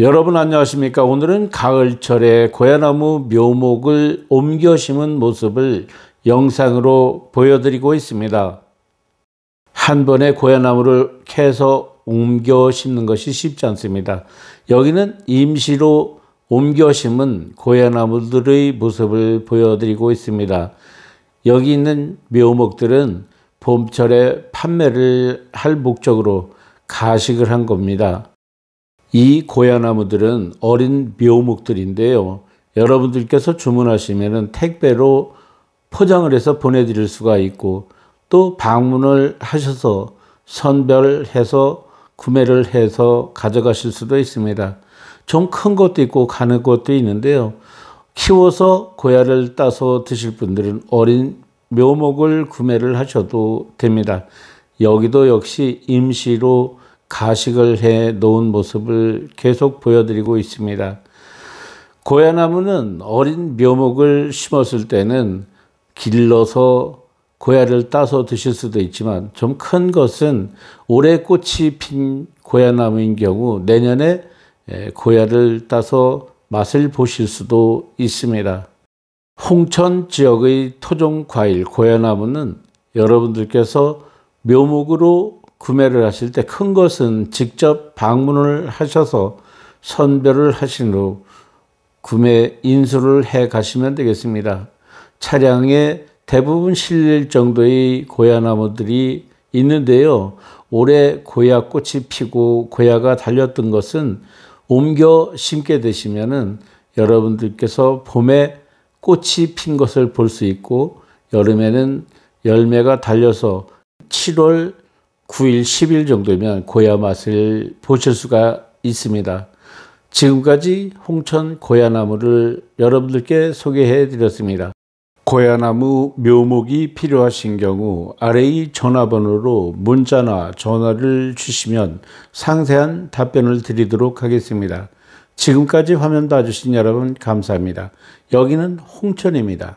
여러분 안녕하십니까? 오늘은 가을철에 고야나무 묘목을 옮겨 심은 모습을 영상으로 보여드리고 있습니다. 한 번에 고야나무를 캐서 옮겨 심는 것이 쉽지 않습니다. 여기는 임시로 옮겨 심은 고야나무들의 모습을 보여드리고 있습니다. 여기 있는 묘목들은 봄철에 판매를 할 목적으로 가식을 한 겁니다. 이 고야나무들은 어린 묘목들인데요. 여러분들께서 주문하시면 택배로 포장을 해서 보내드릴 수가 있고 또 방문을 하셔서 선별해서 구매를 해서 가져가실 수도 있습니다. 좀 큰 것도 있고 가는 것도 있는데요. 키워서 고야를 따서 드실 분들은 어린 묘목을 구매를 하셔도 됩니다. 여기도 역시 임시로 가식을 해 놓은 모습을 계속 보여드리고 있습니다. 고야나무는 어린 묘목을 심었을 때는 길러서 고야를 따서 드실 수도 있지만 좀 큰 것은 올해 꽃이 핀 고야나무인 경우 내년에 예, 고야를 따서 맛을 보실 수도 있습니다. 홍천 지역의 토종 과일 고야나무는 여러분들께서 묘목으로 구매를 하실 때 큰 것은 직접 방문을 하셔서 선별을 하신 후 구매 인수를 해 가시면 되겠습니다. 차량에 대부분 실릴 정도의 고야나무들이 있는데요. 올해 고야꽃이 피고 고야가 달렸던 것은 옮겨 심게 되시면은 여러분들께서 봄에 꽃이 핀 것을 볼 수 있고 여름에는 열매가 달려서 7월 9일, 10일 정도면 고야 맛을 보실 수가 있습니다. 지금까지 홍천 고야나무를 여러분들께 소개해 드렸습니다. 고야나무 묘목이 필요하신 경우 아래의 전화번호로 문자나 전화를 주시면 상세한 답변을 드리도록 하겠습니다. 지금까지 화면 봐주신 여러분 감사합니다. 여기는 홍천입니다.